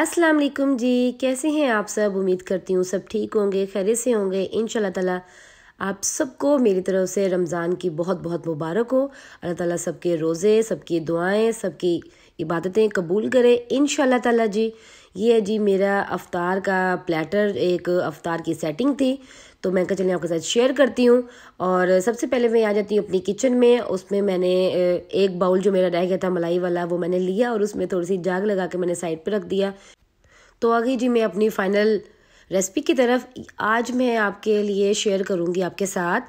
अस्सलाम वालेकुम जी कैसे हैं आप सब उम्मीद करती हूँ सब ठीक होंगे खैर से होंगे इन ताला आप सबको मेरी तरफ से रमज़ान की बहुत बहुत मुबारक हो अल्लाह ताला सबके रोज़े सबकी दुआएं सबकी इबादतें कबूल करे इन ताला जी ये जी मेरा अफ्तार का प्लेटर एक अफ्तार की सेटिंग थी तो मैं कहा चलिए आपके साथ शेयर करती हूँ और सबसे पहले मैं आ जाती हूँ अपनी किचन में उसमें मैंने एक बाउल जो मेरा रह गया था मलाई वाला वो मैंने लिया और उसमें थोड़ी सी जाग लगा के मैंने साइड पर रख दिया तो आ गई जी मैं अपनी फाइनल रेसिपी की तरफ आज मैं आपके लिए शेयर करूंगी आपके साथ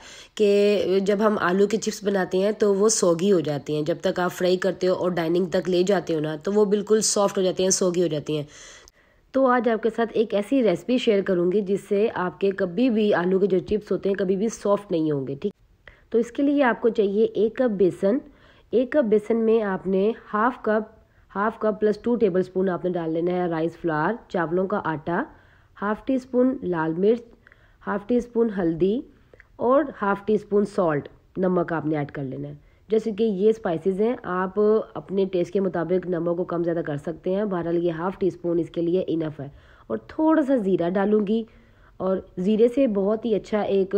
कि जब हम आलू के चिप्स बनाते हैं तो वो सोगी हो जाती हैं जब तक आप फ्राई करते हो और डाइनिंग तक ले जाते हो ना तो वो बिल्कुल सॉफ्ट हो जाती हैं सोगी हो जाती हैं तो आज आपके साथ एक ऐसी रेसिपी शेयर करूंगी जिससे आपके कभी भी आलू के जो चिप्स होते हैं कभी भी सॉफ्ट नहीं होंगे ठीक तो इसके लिए आपको चाहिए एक कप बेसन एक कप बेसन में आपने half cup half cup plus two tablespoon आपने डाल लेना है राइस फ्लार चावलों का आटा हाफ टी स्पून लाल मिर्च हाफ टी स्पून हल्दी और हाफ टी स्पून सॉल्ट नमक आपने ऐड कर लेना है जैसे कि ये स्पाइसेस हैं आप अपने टेस्ट के मुताबिक नमक को कम ज़्यादा कर सकते हैं बहरहाल ये हाफ़ टी स्पून इसके लिए इनफ है और थोड़ा सा ज़ीरा डालूँगी और ज़ीरे से बहुत ही अच्छा एक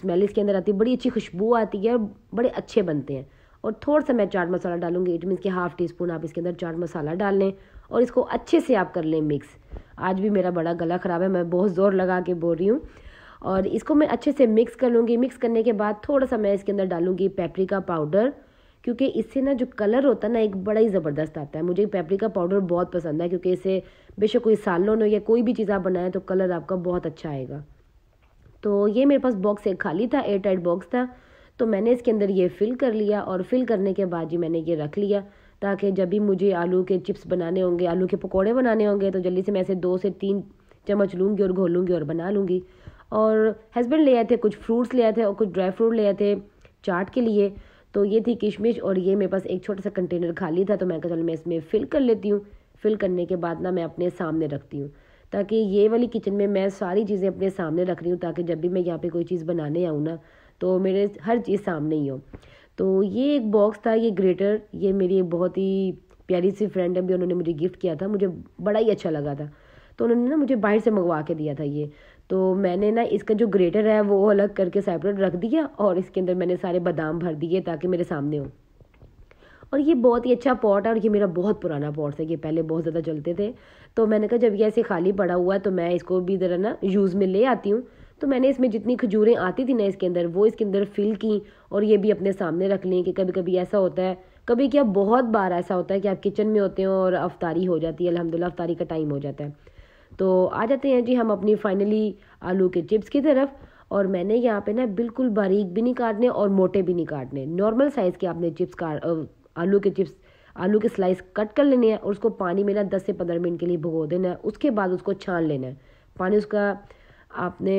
स्मेल इसके अंदर आती है बड़ी अच्छी खुशबू आती है और बड़े अच्छे बनते हैं और थोड़ा सा मैं चाट मसाला डालूंगी इट मीनस कि हाफ़ टी स्पून आप इसके अंदर चाट मसाला डाल लें और इसको अच्छे से आप कर लें मिक्स आज भी मेरा बड़ा गला ख़राब है मैं बहुत ज़ोर लगा के बोल रही हूँ और इसको मैं अच्छे से मिक्स कर लूँगी मिक्स करने के बाद थोड़ा सा मैं इसके अंदर डालूँगी पेपरिका पाउडर क्योंकि इससे ना जो कलर होता है ना एक बड़ा ही ज़बरदस्त आता है मुझे पेपरिका पाउडर बहुत पसंद है क्योंकि इसे बेशक कोई सालन हो या कोई भी चीज़ आप बनाएं तो कलर आपका बहुत अच्छा आएगा तो ये मेरे पास बॉक्स एक खाली था एयर टाइट बॉक्स था तो मैंने इसके अंदर ये फ़िल कर लिया और फिल करने के बाद ही मैंने ये रख लिया ताकि जब भी मुझे आलू के चिप्स बनाने होंगे आलू के पकौड़े बनाने होंगे तो जल्दी से मैं ऐसे दो से तीन चम्मच लूँगी और घोलूँगी और बना लूँगी और हस्बैंड ले आए थे कुछ फ्रूट्स ले आए थे और कुछ ड्राई फ्रूट ले आए थे चाट के लिए तो ये थी किशमिश और ये मेरे पास एक छोटा सा कंटेनर खाली था तो मैं कहा चलो मैं इसमें फ़िल कर लेती हूँ फ़िल करने के बाद ना मैं अपने सामने रखती हूँ ताकि ये वाली किचन में मैं सारी चीज़ें अपने सामने रख रही हूँ ताकि जब भी मैं यहाँ पे कोई चीज़ बनाने आऊँ ना तो मेरे हर चीज़ सामने ही हो तो ये एक बॉक्स था ये ग्रेटर ये मेरी एक बहुत ही प्यारी सी फ्रेंड है भी उन्होंने मुझे गिफ्ट किया था मुझे बड़ा ही अच्छा लगा था तो उन्होंने ना मुझे बाहर से मंगवा के दिया था ये तो मैंने ना इसका जो ग्रेटर है वो अलग करके सेपरेट रख दिया और इसके अंदर मैंने सारे बादाम भर दिए ताकि मेरे सामने हो और ये बहुत ही अच्छा पॉट है और ये मेरा बहुत पुराना पॉट है ये पहले बहुत ज़्यादा चलते थे तो मैंने कहा जब ये ऐसे खाली पड़ा हुआ है तो मैं इसको भी ज़रा ना यूज़ में ले आती हूँ तो मैंने इसमें जितनी खजूरें आती थी ना इसके अंदर वो इसके अंदर फिल की और ये भी अपने सामने रख लें कि कभी कभी ऐसा होता है कभी क्या बहुत बार ऐसा होता है कि आप किचन में होते हो और अफ्तारी हो जाती है अलहमदिल्ला अफ्तारी का टाइम हो जाता है तो आ जाते हैं जी हम अपनी फाइनली आलू के चिप्स की तरफ और मैंने यहाँ पे ना बिल्कुल बारीक भी नहीं काटने और मोटे भी नहीं काटने नॉर्मल साइज़ के आपने चिप्स का आलू के चिप्स आलू के स्लाइस कट कर लेने हैं और उसको पानी में ना दस से पंद्रह मिनट के लिए भुगो देना है उसके बाद उसको छान लेना है पानी उसका आपने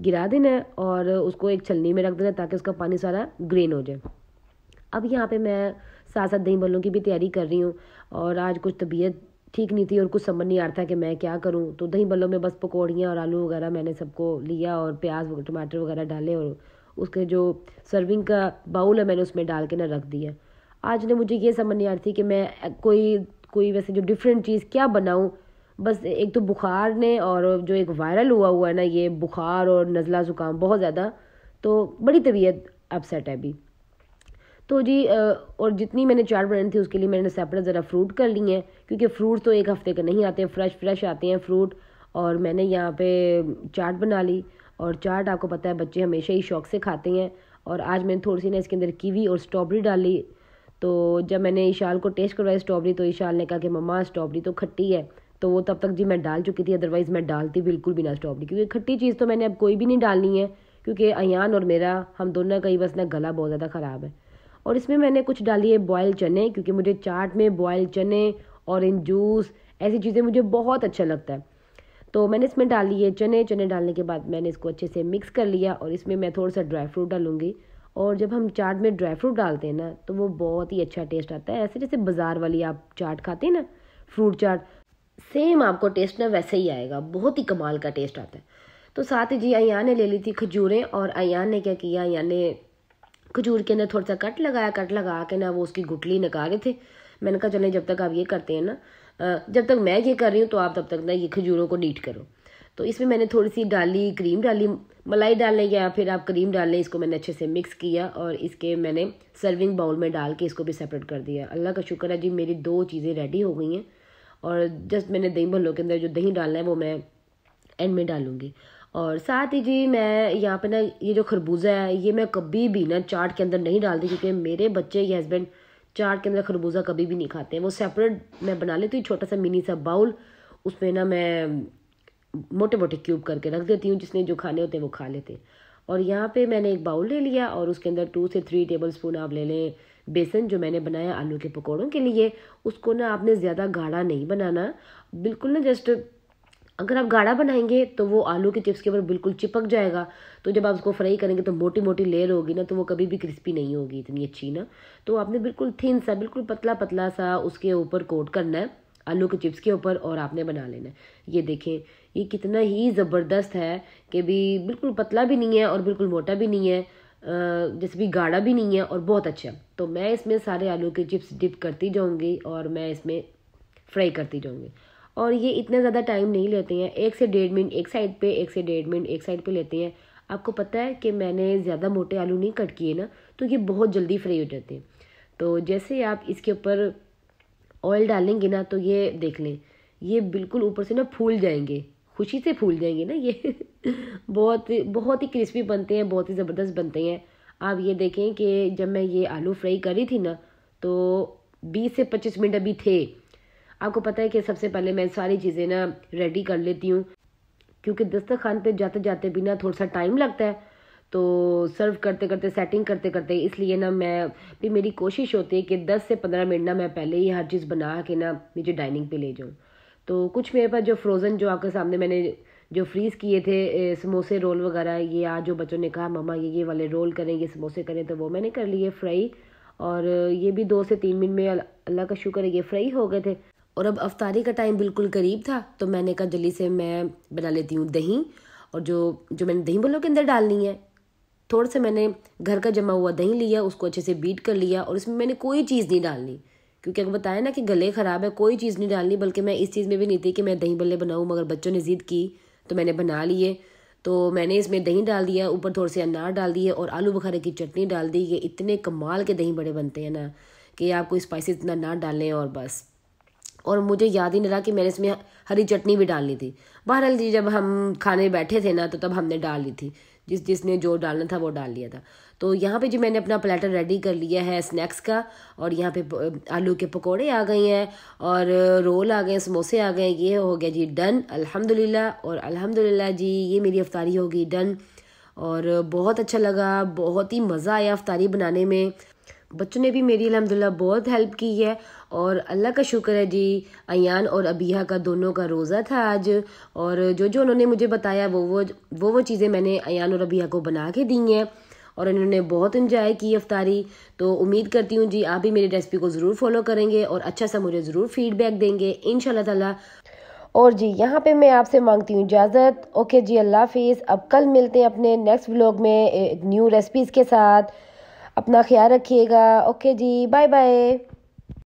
गिरा देना है और उसको एक छलनी में रख देना है ताकि उसका पानी सारा ग्रेन हो जाए अब यहाँ पे मैं साथ साथ दही भल्लों की भी तैयारी कर रही हूँ और आज कुछ तबीयत ठीक नहीं थी और कुछ समझ नहीं आ रहा था कि मैं क्या करूँ तो दही बल्लों में बस पकौड़ियाँ और आलू वगैरह मैंने सबको लिया और प्याज टमाटर वगैरह डाले और उसके जो सर्विंग का बाउल है मैंने उसमें डाल के ना रख दिया आज ने मुझे ये समझ नहीं आ रही थी कि मैं कोई कोई वैसे जो डिफरेंट चीज़ क्या बनाऊँ बस एक तो बुखार ने और जो एक वायरल हुआ हुआ है ना ये बुखार और नज़ला ज़ुकाम बहुत ज़्यादा तो बड़ी तबीयत अपसेट है अभी तो जी और जितनी मैंने चाट बनानी थी उसके लिए मैंने सेपरेट ज़रा फ्रूट कर लिए हैं क्योंकि फ्रूट तो एक हफ़्ते के नहीं आते फ्रेश फ्रेश आते हैं फ्रूट और मैंने यहाँ पे चाट बना ली और चाट आपको पता है बच्चे हमेशा ही शौक से खाते हैं और आज मैंने थोड़ी सी ना इसके अंदर कीवी और स्ट्रॉबेरी डाली तो जब मैंने ईशाल को टेस्ट करवाई स्ट्रॉबेरी तो ईशाल ने कहा कि मम्मा स्ट्रॉबेरी तो खट्टी है तो वो तब तक जी मैं डाल चुकी थी अदरवाइज़ मैं डालती बिल्कुल बिना स्ट्रॉबेरी क्योंकि खट्टी चीज़ तो मैंने अब कोई भी नहीं डालनी है क्योंकि अयान और मेरा हम दोनों का ही बस ना गला बहुत ज़्यादा ख़राब है और इसमें मैंने कुछ डाली है बॉयल चने क्योंकि मुझे चाट में बॉयल चने ऑरेंज जूस ऐसी चीज़ें मुझे बहुत अच्छा लगता है तो मैंने इसमें डाली है चने चने डालने के बाद मैंने इसको अच्छे से मिक्स कर लिया और इसमें मैं थोड़ा सा ड्राई फ्रूट डालूंगी और जब हम चाट में ड्राई फ्रूट डालते हैं ना तो वो बहुत ही अच्छा टेस्ट आता है ऐसे जैसे बाज़ार वाली आप चाट खाते हैं ना फ्रूट चाट सेम आपको टेस्ट ना वैसे ही आएगा बहुत ही कमाल का टेस्ट आता है तो साथ ही जी अयान ने ले ली थी खजूरें और अयान ने क्या किया अयान ने खजूर के अंदर थोड़ा सा कट लगाया कट लगा के ना वो उसकी गुटली निका रहे थे मैंने कहा चले जब तक आप ये करते हैं ना जब तक मैं ये कर रही हूँ तो आप तब तक ना ये खजूरों को डीट करो तो इसमें मैंने थोड़ी सी डाली क्रीम डाली मलाई डालने या फिर आप क्रीम डाल लें इसको मैंने अच्छे से मिक्स किया और इसके मैंने सर्विंग बाउल में डाल के इसको भी सेपरेट कर दिया अल्लाह का शुक्र है जी मेरी दो चीज़ें रेडी हो गई हैं और जस्ट मैंने दही भल्लों के अंदर जो दही डालना है वो मैं एंड में डालूंगी और साथ ही जी मैं यहाँ पे ना ये जो खरबूजा है ये मैं कभी भी ना चाट के अंदर नहीं डालती क्योंकि मेरे बच्चे या हस्बैंड चाट के अंदर खरबूजा कभी भी नहीं खाते हैं वो सेपरेट मैं बना लेती हूँ छोटा सा मिनी सा बाउल उसमें ना मैं मोटे मोटे क्यूब करके रख देती हूँ जिसने जो खाने होते हैं वो खा लेते हैं और यहाँ पर मैंने एक बाउल ले लिया और उसके अंदर टू से थ्री टेबल स्पून आप ले लें बेसन जो मैंने बनाया आलू के पकौड़ों के लिए उसको ना आपने ज़्यादा गाढ़ा नहीं बनाना बिल्कुल ना जस्ट अगर आप गाढ़ा बनाएंगे तो वो आलू के चिप्स के ऊपर बिल्कुल चिपक जाएगा तो जब आप उसको फ्राई करेंगे तो मोटी मोटी लेयर होगी ना तो वो कभी भी क्रिस्पी नहीं होगी इतनी अच्छी ना तो आपने बिल्कुल थिन सा बिल्कुल पतला पतला सा उसके ऊपर कोट करना है आलू के चिप्स के ऊपर और आपने बना लेना है ये देखें ये कितना ही ज़बरदस्त है कि भी बिल्कुल पतला भी नहीं है और बिल्कुल मोटा भी नहीं है जैसे भी गाढ़ा भी नहीं है और बहुत अच्छा तो मैं इसमें सारे आलू के चिप्स डिप करती जाऊँगी और मैं इसमें फ्राई करती जाऊँगी और ये इतना ज़्यादा टाइम नहीं लेते हैं एक से डेढ़ मिनट एक साइड पे एक से डेढ़ मिनट एक साइड पे लेते हैं आपको पता है कि मैंने ज़्यादा मोटे आलू नहीं कट किए ना तो ये बहुत जल्दी फ्राई हो जाते हैं तो जैसे आप इसके ऊपर ऑयल डालेंगे ना तो ये देख लें ये बिल्कुल ऊपर से ना फूल जाएंगे खुशी से फूल जाएंगे ना ये बहुत बहुत ही क्रिस्पी बनते हैं बहुत ही ज़बरदस्त बनते हैं आप ये देखें कि जब मैं ये आलू फ्राई करी थी ना तो बीस से पच्चीस मिनट अभी थे आपको पता है कि सबसे पहले मैं सारी चीज़ें ना रेडी कर लेती हूँ क्योंकि दस्तरखान पे जाते जाते भी ना थोड़ा सा टाइम लगता है तो सर्व करते करते सेटिंग करते करते इसलिए ना मैं भी मेरी कोशिश होती है कि 10 से 15 मिनट ना मैं पहले ही हर चीज़ बना के ना मुझे डाइनिंग पे ले जाऊँ तो कुछ मेरे पास जो फ्रोज़न जो आपके सामने मैंने जो फ्रीज़ किए थे समोसे रोल वगैरह ये आज जो बच्चों ने कहा मम्मा ये ये वाले रोल करें ये समोसे करें तो वो मैंने कर लिए फ्राई और ये भी दो से तीन मिनट में अल्लाह का शुक्र है ये फ्राई हो गए थे और अब अफ्तारी का टाइम बिल्कुल करीब था तो मैंने कहा जल्दी से मैं बना लेती हूँ दही और जो जो मैंने दही बोलो के अंदर डालनी है थोड़ा सा मैंने घर का जमा हुआ दही लिया उसको अच्छे से बीट कर लिया और इसमें मैंने कोई चीज़ नहीं डालनी क्योंकि अगर बताया ना कि गले ख़राब है कोई चीज़ नहीं डालनी बल्कि मैं इस चीज़ में भी नहीं थी कि मैं दही बल्ले बनाऊँ मगर बच्चों ने ज़िद की तो मैंने बना लिए तो मैंने इसमें दही डाल दिया ऊपर थोड़े से अनार डाल दिए और आलू बखारे की चटनी डाल दी ये इतने कमाल के दही बड़े बनते हैं ना कि आपको स्पाइसी इतना ना डालें और बस और मुझे याद ही नहीं रहा कि मैंने इसमें हरी चटनी भी डालनी थी बहरहाल जी जब हम खाने बैठे थे ना तो तब हमने डाल ली थी जिस जिसने जो डालना था वो डाल लिया था तो यहाँ पे जी मैंने अपना प्लेटर रेडी कर लिया है स्नैक्स का और यहाँ पे आलू के पकोड़े आ गए हैं और रोल आ गए समोसे आ गए ये हो गया जी डन अल्हम्दुलिल्लाह और अल्हम्दुलिल्लाह जी ये मेरी अफ्तारी होगी डन और बहुत अच्छा लगा बहुत ही मज़ा आया अफ्तारी बनाने में बच्चों ने भी मेरी अलहमदिल्ला बहुत हेल्प की है और अल्लाह का शुक्र है जी अन और अबिया का दोनों का रोज़ा था आज और जो जो उन्होंने मुझे बताया वो वो वो वो चीज़ें मैंने अन और अबिया को बना के दी हैं और इन्होंने बहुत इन्जॉय की अफ्तारी तो उम्मीद करती हूँ जी आप भी मेरी रेसिपी को ज़रूर फॉलो करेंगे और अच्छा सा मुझे ज़रूर फीडबैक देंगे इन ताला और जी यहाँ पे मैं आपसे मांगती हूँ इजाज़त ओके जी अल्लाह हाफिज़ अब कल मिलते हैं अपने नेक्स्ट व्लॉग में न्यू रेसिपीज़ के साथ अपना ख्याल रखिएगा ओके जी बाय बाय